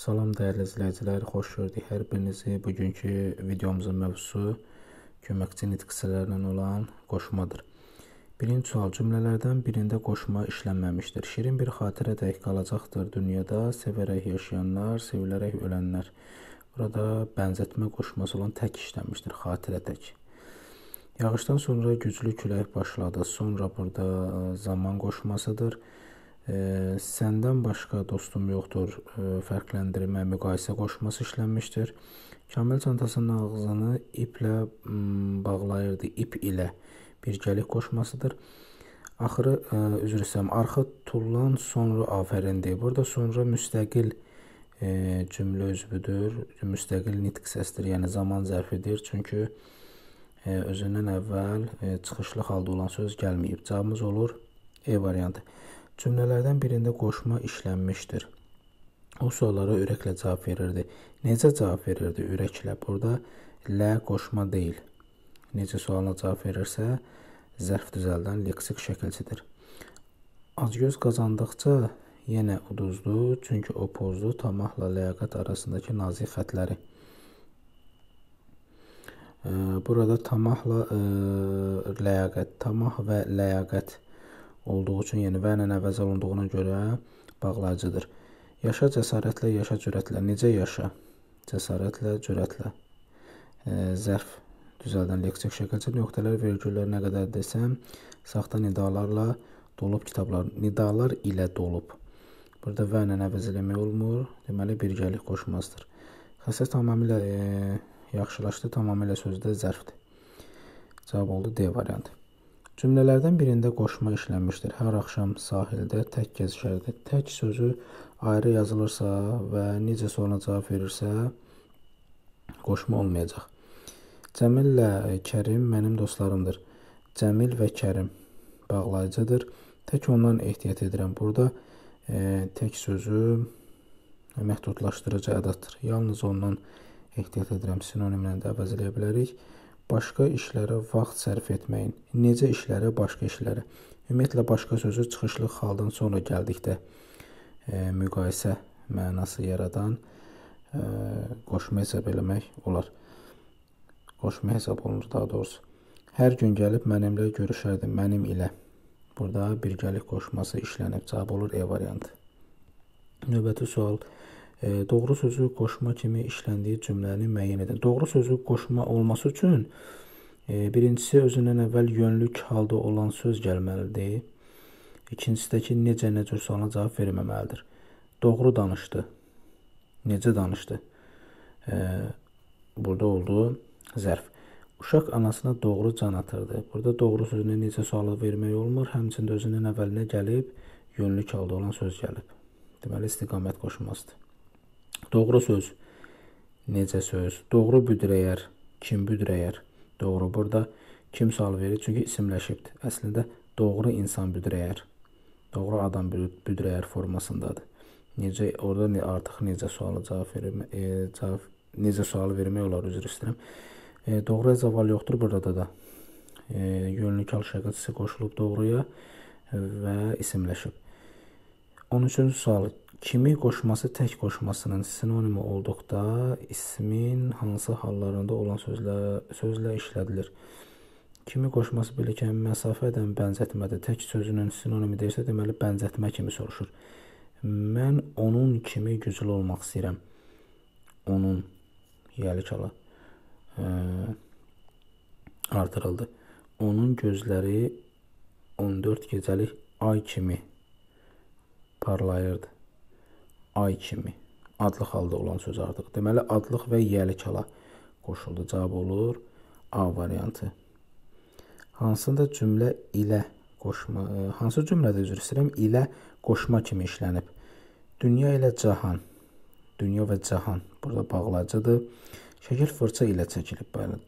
Salam dəyərli izləyicilər, xoş gördük hər birinizi. Bugünkü videomuzun mövzusu köməkçi nitq hissələrindən olan qoşmadır. Birinci sual cümlələrdən birində qoşma işlənməmişdir. Şirin bir xatirə dəyik qalacaqdır dünyada sevərək yaşayanlar, sevilərək ölənlər. Burada bənzətmə qoşması olan tək işlənmişdir, xatirə tək. Yağışdan sonra güclü külək başladı. Sonra burada zaman qoşmasıdır. E, səndən başqa dostum yoxdur e, fərqləndirmə, müqayisə qoşması işlənmişdir. Kamil çantasının ağzını iplə mm, bağlayırdı. İp ilə birgəlik qoşmasıdır. Axırı ə, e, üzr istəyirəm, arxa tullan sonra afərindi. Burada sonra müstəqil ə, e, cümlə üzvüdür. Müstəqil nitq səsdir, yəni zaman zərfidir. Çünki ə, e, özündən əvvəl ə, çıxışlı halda olan söz gəlməyib. Cavabımız olur E variantı. Cümlələrdən birində qoşma işlənmişdir. O suallara ürəklə cavab verirdi. Necə cavab verirdi ürəklə? Burada lə qoşma deyil. Necə sualına cavab verirsə, zərf düzəldən leksik şəkilçidir. Acgöz qazandıqca yenə uduzdu, çünki o pozdu tamahla ləyaqət arasındakı nazik xətləri. Burada tamahla ə, ləyaqət, tamah və ləyaqət olduğu üçün, yəni və ilə əvəz olunduğuna görə bağlayıcıdır. Yaşa cəsarətlə, yaşa cürətlə. Necə yaşa? Cəsarətlə, cürətlə. E, zərf düzəldən lektik şəkilcə nöqtələr, vergüllər nə qədər desəm, saxta nidalarla dolub kitablar, nidalar ilə dolub. Burada və ilə əvəz eləmək olmur. Deməli birgəlik qoşmazdır. Xəstə tamamilə e, yaxşılaşdı, tamamilə sözdə zərfdir. Cavab oldu D variantı. Cümlələrdən birində qoşma işlənmişdir. Hər axşam sahildə tək gəzişərdi. Tək sözü ayrı yazılırsa və necə sonra cavab verirsə qoşma olmayacaq. Cəmillə Kərim mənim dostlarımdır. Cəmil və Kərim bağlayıcıdır. Tək ondan ehtiyat edirəm. Burada e, tək sözü məhdudlaşdırıcı ədatdır. Yalnız ondan ehtiyat edirəm sinonimlə də əvəz eləyə bilərik başqa işlərə vaxt sərf etməyin. Necə işlərə, başqa işlərə. Ümumiyyətlə başqa sözü çıxışlıq haldan sonra gəldikdə e, müqayisə mənası yaradan e, qoşma hesab eləmək olar. Qoşma hesab olunur daha doğrusu. Hər gün gəlib mənimlə görüşərdi, mənim ilə. Burada birgəlik qoşması işlənib. Cavab olur E variantı. Növbəti sual doğru sözü qoşma kimi işləndiyi cümləni müəyyən edin. Doğru sözü qoşma olması üçün e, birincisi özündən əvvəl yönlük halda olan söz gəlməlidir. İkincisi də ki, necə necə sualına cavab verməməlidir. Doğru danışdı. Necə danışdı? Burada oldu zərf. Uşaq anasına doğru can atırdı. Burada doğru sözünə necə sualı vermək olmur, həmçində özünün əvvəlinə gəlib, yönlük halda olan söz gəlib. Deməli, istiqamət qoşulmasıdır. Doğru söz. Necə söz? Doğru büdrəyər. Kim büdrəyər? Doğru burada kim sual verir? Çünki isimləşibdir. Əslində doğru insan büdrəyər. Doğru adam büdrəyər formasındadır. Necə orada ne, artıq necə sualı cavab verir? E, cavab necə sualı vermək olar üzr istəyirəm. E, doğru cavab yoxdur burada da. E, yönlü kal şəqətisi qoşulub doğruya və isimləşib. 13-cü sual kimi qoşması tək qoşmasının sinonimi olduqda ismin hansı hallarında olan sözlə sözlə işlədilir. Kimi qoşması birlikən məsafə edən bənzətmədə tək sözünün sinonimi deyirsə, deməli bənzətmə kimi soruşur. Mən onun kimi güclü olmaq istəyirəm. Onun yelikala e, artırıldı. Onun gözləri 14 gecəlik ay kimi parlayırdı ay kimi adlıq halda olan söz artıq. Deməli adlıq və yəlik hala qoşuldu. Cavab olur A variantı. Hansında cümlə ilə qoşma, e, hansı cümlədə üzr istəyirəm, ilə qoşma kimi işlənib. Dünya ilə cahan. Dünya və cahan burada bağlayıcıdır. Şəkil fırça ilə çəkilib. Bəli,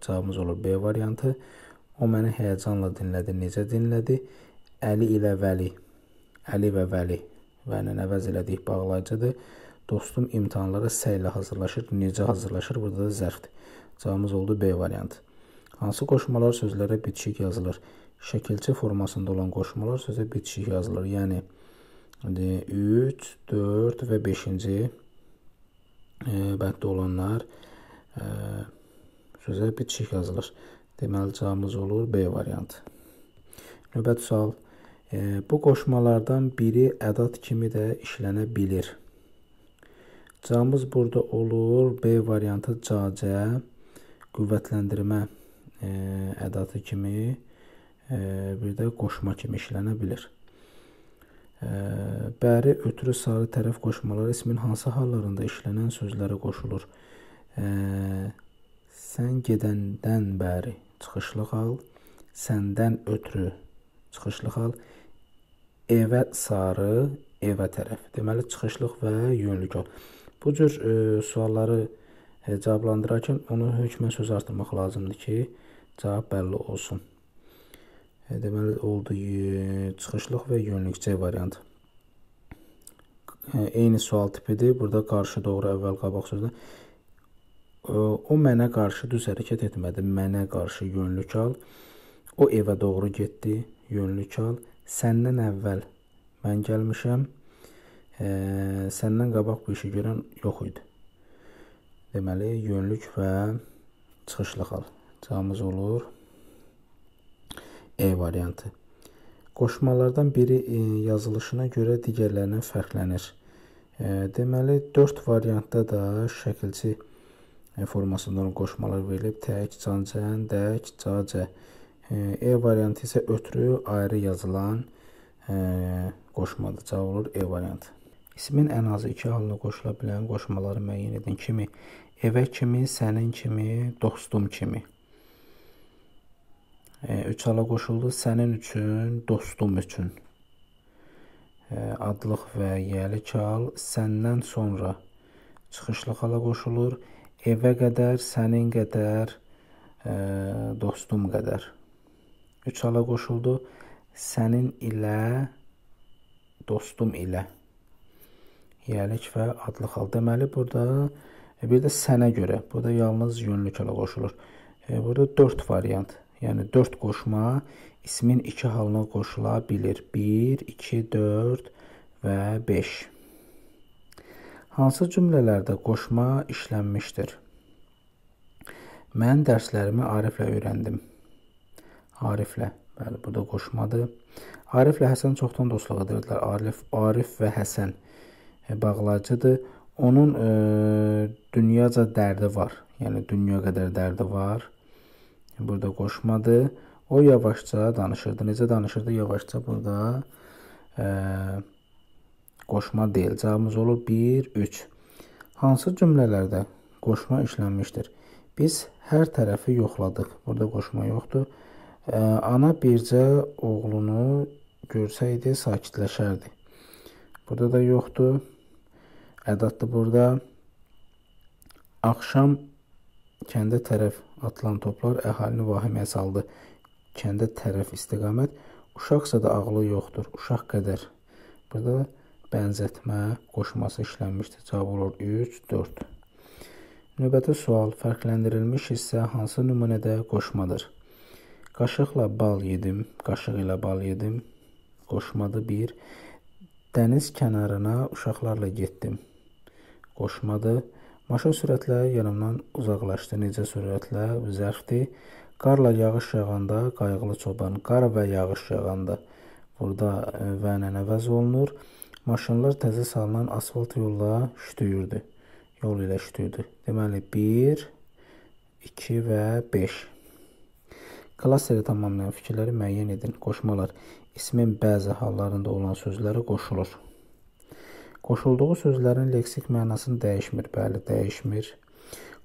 cavabımız olur B variantı. O məni həyəcanla dinlədi. Necə dinlədi? Əli ilə Vəli. Əli və Vəli və ilə əvəz elədik bağlayıcıdır. Dostum imtahanlara səylə hazırlaşır. Necə hazırlaşır? Burada da zərfdir. Cavabımız oldu B variantı. Hansı qoşmalar sözlərə bitişik yazılır? Şəkilçi formasında olan qoşmalar sözə bitişik yazılır. Yəni 3, 4 və 5-ci e, bənddə olanlar ə, e, sözə bitişik yazılır. Deməli cavabımız olur B variantı. Növbəti sual Bu qoşmalardan biri ədad kimi də işlənə bilir. Camız burada olur. B variantı cacə qüvvətləndirmə e, ədadı kimi e, bir də qoşma kimi işlənə bilir. E, bəri, ötürü, sarı tərəf qoşmaları ismin hansı hallarında işlənən sözlərə qoşulur? Sən gedəndən bəri çıxışlıq al, səndən ötürü çıxışlıq al, evə sarı, evə tərəf. Deməli çıxışlıq və yönlü yol. Bu cür e, sualları e, cavablandırarkən onu hökmən söz artırmaq lazımdır ki, cavab bəlli olsun. E, deməli oldu e, çıxışlıq və yönlük C variantı. E, eyni sual tipidir. Burada qarşı doğru əvvəl qabaq sözü. E, o mənə qarşı düz hərəkət etmədi. Mənə qarşı yönlük al. O evə doğru getdi. Yönlük al səndən əvvəl mən gəlmişəm. E, səndən qabaq bu işi görən yox idi. Deməli, yönlük və çıxışlıq al. Cavabımız olur E variantı. Qoşmalardan biri e, yazılışına görə digərlərindən fərqlənir. E, deməli, 4 variantda da şəkilçi e, formasında qoşmalar verilib. Tək, cancən, dək, cacə. Can, E variantı isə ötürü ayrı yazılan e, qoşmadır. Cavab olur E variantı. İsmin ən azı iki halına qoşula bilən qoşmaları müəyyən edin. Kimi evə kimi, sənin kimi, dostum kimi. E, üç hala qoşuldu. Sənin üçün, dostum üçün. E, adlıq və yəlik hal səndən sonra çıxışlıq hala qoşulur. Evə qədər, sənin qədər, e, dostum qədər. Üç hala qoşuldu. Sənin ilə, dostum ilə. Yəlik və adlı xal. Deməli, burada e, bir də sənə görə. Burada yalnız yönlük hala qoşulur. E, burada 4 variant. Yəni 4 qoşma ismin 2 halına qoşula bilir. 1, 2, 4 və 5. Hansı cümlələrdə qoşma işlənmişdir? Mən dərslərimi Ariflə öyrəndim. Ariflə. Bəli, bu da qoşmadır. Ariflə Həsən çoxdan dostluq edirdilər. Arif, Arif və Həsən e, bağlacıdır. Onun e, dünyaca dərdi var. Yəni dünya qədər dərdi var. Burada qoşmadır. O yavaşca danışırdı. Necə danışırdı? Yavaşca burada e, qoşma deyil. Cavabımız olur 1 3. Hansı cümlələrdə qoşma işlənmişdir? Biz hər tərəfi yoxladıq. Burada qoşma yoxdur. Ana bircə oğlunu görsəydi, sakitləşərdi. Burada da yoxdur. Ədadlı burada axşam kəndə tərəf atılan toplar əhalini vahiməyə saldı. Kəndə tərəf istiqamət, uşaqsa da ağlı yoxdur, uşaq qədər. Burada bənzətmə qoşması işlənmişdir. Cavab olur 3, 4. Növbəti sual fərqləndirilmiş hissə hansı nümunədə qoşmadır? Qaşıqla bal yedim, qaşıq ilə bal yedim. Qoşmadı bir. Dəniz kənarına uşaqlarla getdim. Qoşmadı. Maşın sürətlə yanımdan uzaqlaşdı. Necə sürətlə zərfdir. Qarla yağış yağanda qayğılı çoban, qar və yağış yağanda burada e, və ilə əvəz olunur. Maşınlar təzə salınan asfalt yolla şütüyürdü. Yol ilə şütüyürdü. Deməli 1 2 və 5 Klasseri tamamlayan fikirləri müəyyən edin. Qoşmalar ismin bəzi hallarında olan sözlərə qoşulur. Qoşulduğu sözlərin leksik mənasını dəyişmir, bəli, dəyişmir.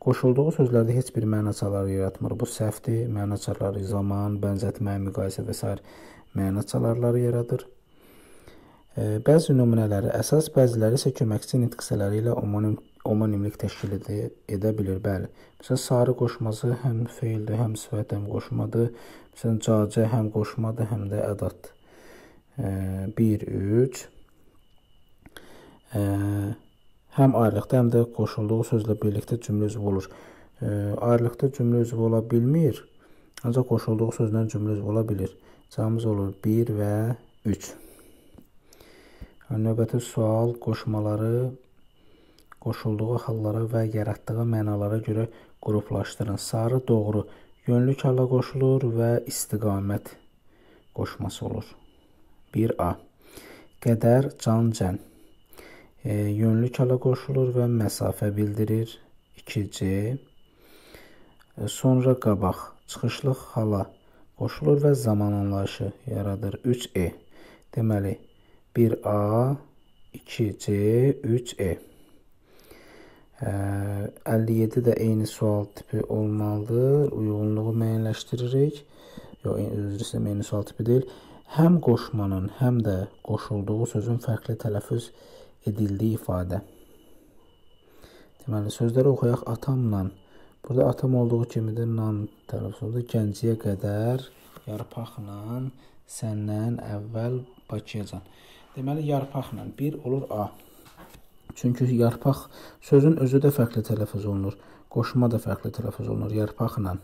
Qoşulduğu sözlərdə heç bir məna çarları yaratmır. Bu səhvdir. Məna çarları zaman, bənzətmə, müqayisə və s. məna çarları yaradır. Bəzi nümunələri əsas, bəziləri isə köməkçi nitq hissələri ilə homonim homonimlik təşkil edə, edə bilir. Bəli. Məsələn, sarı qoşması həm feildir, həm sifət, həm qoşmadır. Məsələn, cacə həm qoşmadır, həm də ədatdır. 1 3 həm ayrılıqda, həm də qoşulduğu sözlə birlikdə cümlə üzvü olur. E, ayrılıqda cümlə üzvü ola bilmir. Ancaq qoşulduğu sözlə cümlə üzvü ola bilir. Cavabımız olur 1 və 3. Növbəti sual qoşmaları qoşulduğu hallara və yaratdığı mənalara görə qruplaşdırın. Sarı doğru yönlük hala qoşulur və istiqamət qoşması olur. 1A. Qədər, can, cən. E, yönlük hala qoşulur və məsafə bildirir. 2C. E, sonra qabaq, çıxışlıq hala qoşulur və zaman anlayışı yaradır. 3E. Deməli, 1A, 2C, 3E. 57 də eyni sual tipi olmalıdır. Uyğunluğu müəyyənləşdiririk. Yox, özür istəyirəm, eyni sual tipi deyil. Həm qoşmanın, həm də qoşulduğu sözün fərqli tələffüz edildiyi ifadə. Deməli, sözləri oxuyaq atamla. Burada atam olduğu kimi də nan tələffüz oldu. Gəncəyə qədər yarpaqla, səndən əvvəl Bakıyacan. Deməli yarpaqla 1 olur A. Çünki yarpaq sözün özü də fərqli tələffüz olunur. Qoşma da fərqli tələffüz olunur yarpaqla.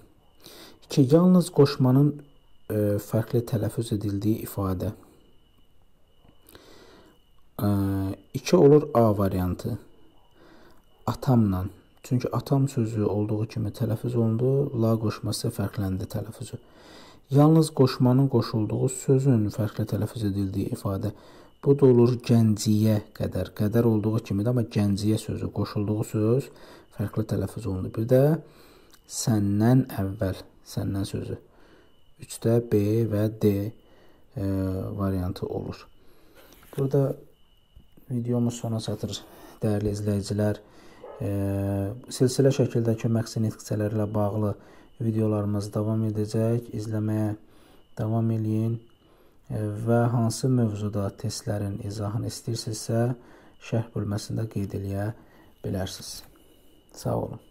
2. Yalnız qoşmanın ə, e, fərqli tələffüz edildiyi ifadə. 2 e, olur A variantı. Atamla. Çünki atam sözü olduğu kimi tələffüz olundu, la qoşması fərqləndi tələffüzü. Yalnız qoşmanın qoşulduğu sözün fərqli tələffüz edildiyi ifadə Bu da olur Gəncəyə qədər. Qədər olduğu kimi də amma Gəncəyə sözü qoşulduğu söz fərqli tələffüz olunur. Bir də səndən əvvəl, səndən sözü. 3-də B və D ə, e, variantı olur. Burada videomuz sona çatır. Dəyərli izləyicilər, ə, e, silsilə şəkildəki məqsəd nitqçələri ilə bağlı videolarımız davam edəcək. İzləməyə davam eləyin və hansı mövzuda testlərin izahını istəyirsinizsə, şərh bölməsində qeyd eləyə bilərsiniz. Sağ olun.